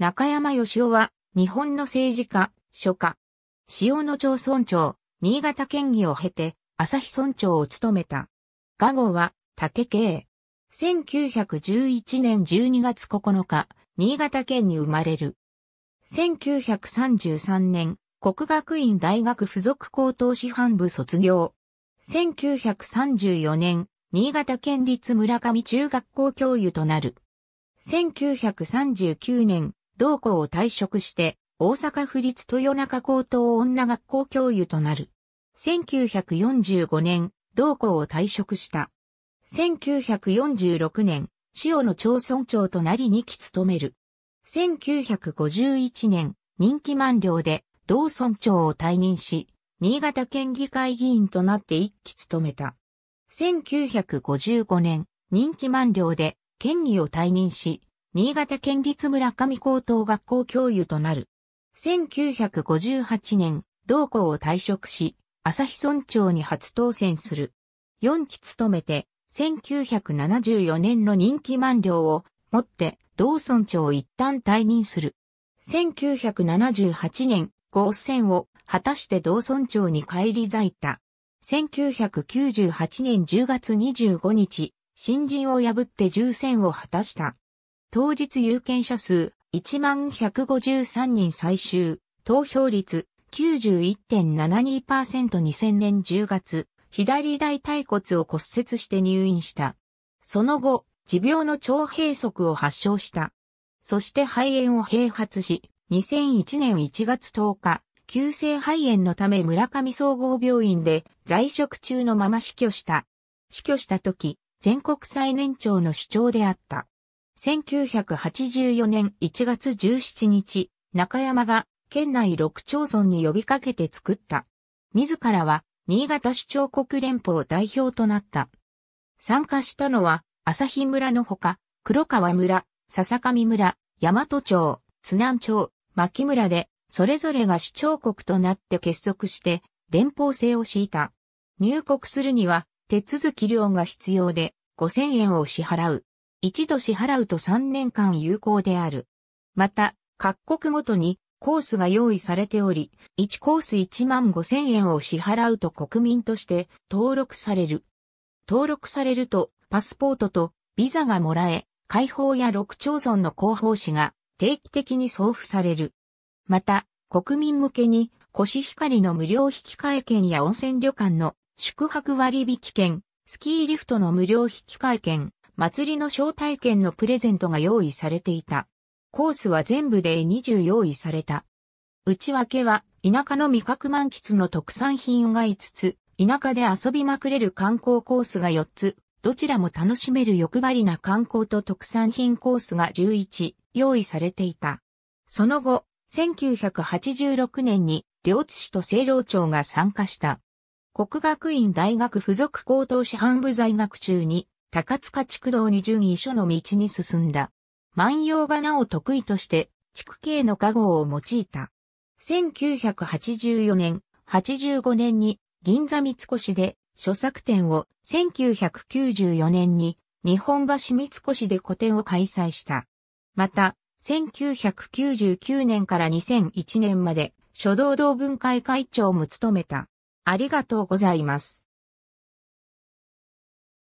中山義夫は、日本の政治家、書家。塩野町村長、新潟県議を経て、朝日村長を務めた。画後は、竹慶。1911年12月9日、新潟県に生まれる。1933年、国学院大学附属高等師範部卒業。1934年、新潟県立村上中学校教諭となる。1939年、同校を退職して、大阪府立豊中高等女学校教諭となる。1945年、同校を退職した。1946年、塩野町村長となり2期務める。1951年、任期満了で、同村長を退任し、新潟県議会議員となって1期務めた。1955年、任期満了で、県議を退任し、新潟県立村上高等学校教諭となる。1958年、同校を退職し、朝日村長に初当選する。4期務めて、1974年の任期満了をもって同村長を一旦退任する。1978年、合戦を果たして同村長に返り咲いた。1998年10月25日、新人を破って重戦を果たした。当日有権者数1153人最終、投票率 91.72%2000 年10月、左大腿骨を骨折して入院した。その後、持病の腸閉塞を発症した。そして肺炎を併発し、2001年1月10日、急性肺炎のため村上総合病院で在職中のまま死去した。死去した時、全国最年長の主張であった。1984年1月17日、中山が県内6町村に呼びかけて作った。自らは新潟首長国連邦代表となった。参加したのは朝日村のほか、黒川村、笹上村、大和町、津南町、牧村で、それぞれが市長国となって結束して、連邦制を敷いた。入国するには、手続き料が必要で、5000円を支払う。一度支払うと3年間有効である。また、各国ごとにコースが用意されており、1コース1万5千円を支払うと国民として登録される。登録されると、パスポートとビザがもらえ、解放や6町村の広報誌が定期的に送付される。また、国民向けに、コシヒカリの無料引換券や温泉旅館の宿泊割引券、スキーリフトの無料引換券、祭りの招待券のプレゼントが用意されていた。コースは全部で20用意された。内訳は、田舎の味覚満喫の特産品が5つ、田舎で遊びまくれる観光コースが4つ、どちらも楽しめる欲張りな観光と特産品コースが11用意されていた。その後、1986年に両津市と清老町が参加した。国学院大学附属高等師範部在学中に高塚築道二順位書の道に進んだ。万葉がなお得意として、築系の加号を用いた。1984年、85年に銀座三越で諸作展を、1994年に日本橋三越で個展を開催した。また、1999年から2001年まで書道同文会会長も務めた。ありがとうございます。